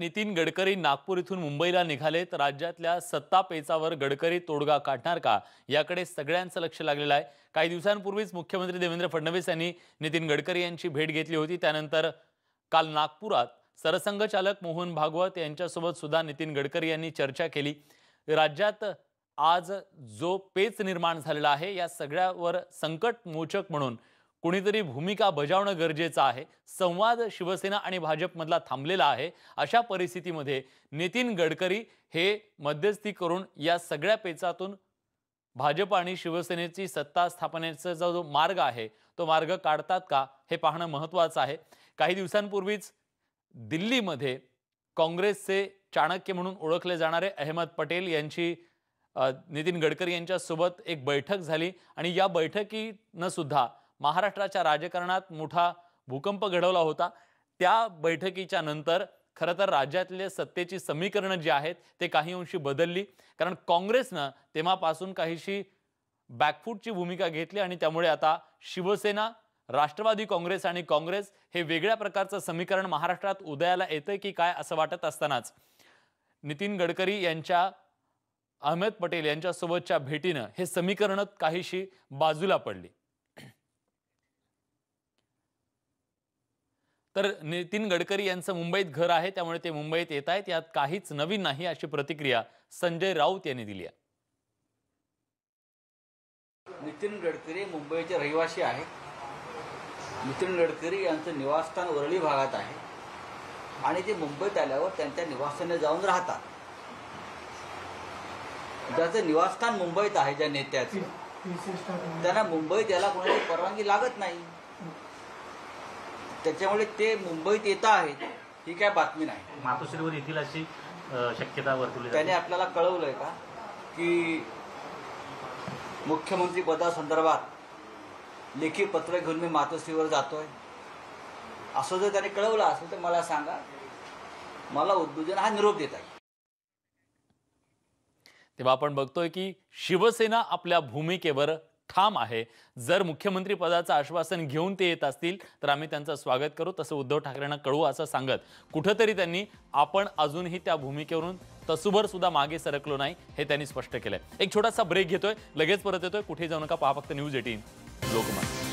नितीन गडकरी नागपूर इथून मुंबईला निघालेत राज्यातल्या सत्ता पेचावर गडकरी तोडगा काढणार का याकडे सगळ्यांचं लक्ष लागलेलं आहे काही दिवसांपूर्वीच मुख्यमंत्री देवेंद्र फडणवीस यांनी नितीन गडकरी यांची भेट घेतली होती त्यानंतर काल नागपुरात सरसंघचालक मोहन भागवत यांच्यासोबत सुद्धा नितीन गडकरी यांनी चर्चा केली राज्यात आज जो पेच निर्माण झालेला आहे या सगळ्यावर संकट मोचक म्हणून कुणीतरी भूमिका बजावणं गरजेचं आहे संवाद शिवसेना आणि भाजपमधला थांबलेला आहे अशा परिस्थितीमध्ये नितीन गडकरी हे मध्यस्थी करून या सगळ्या पेचातून भाजप आणि शिवसेनेची सत्ता स्थापनेचा जो मार्ग आहे तो मार्ग काढतात का हे पाहणं महत्त्वाचं आहे काही दिवसांपूर्वीच दिल्लीमध्ये काँग्रेसचे चाणक्य म्हणून ओळखले जाणारे अहमद पटेल यांची नितीन गडकरी यांच्यासोबत एक बैठक झाली आणि या बैठकीनं सुद्धा महाराष्ट्राच्या राजकारणात मोठा भूकंप घडवला होता त्या बैठकीच्या नंतर खरं तर राज्यातले सत्तेची समीकरणं जी आहेत ते काही अंशी बदलली कारण काँग्रेसनं तेव्हापासून काहीशी बॅकफूटची भूमिका घेतली आणि त्यामुळे आता शिवसेना राष्ट्रवादी काँग्रेस आणि काँग्रेस हे वेगळ्या प्रकारचं समीकरण महाराष्ट्रात उदयाला येतं की काय असं वाटत असतानाच नितीन गडकरी यांच्या अहमद पटेल यांच्यासोबतच्या भेटीनं हे समीकरणं काहीशी बाजूला पडली तर नितीन गडकरी यांचं मुंबईत घर आहे त्यामुळे ते मुंबईत येत आहेत यात काहीच नवीन नाही अशी प्रतिक्रिया संजय राऊत यांनी दिली आहे नितीन गडकरी मुंबईचे रहिवासी आहेत नितीन गडकरी यांचं निवासस्थान वरळी भागात आहे आणि ते मुंबईत आल्यावर त्यांच्या निवासस्थानी जाऊन राहतात ज्याचं निवासस्थान मुंबईत आहे ज्या नेत्याचं त्यांना मुंबईत यायला कोणाची परवानगी लागत नाही त्याच्यामुळे ते मुंबईत येत आहेत ही काय बातमी नाही मातोश्रीवर येतील अशी शक्यता वर्तवली त्याने आपल्याला कळवलंय का की मुख्यमंत्री पदासंदर्भात लेखी पत्र घेऊन मी मातोश्रीवर जातोय असं जर त्याने कळवलं असेल तर मला सांगा मला उद्योजन हा निरोप देत आहे तेव्हा आपण बघतोय की शिवसेना आपल्या भूमिकेवर ठाम आहे जर मुख्यमंत्री पदाचं आश्वासन घेऊन ते येत असतील तर आम्ही त्यांचं स्वागत करू तसं उद्धव ठाकरेंना कळू असं सांगत कुठंतरी त्यांनी आपण अजूनही त्या भूमिकेवरून तसुभर सुद्धा मागे सरकलो नाही हे त्यांनी स्पष्ट केलंय एक छोटासा ब्रेक घेतोय लगेच परत येतोय कुठे जाऊ नका पहा फक्त न्यूज एटीन लोकमत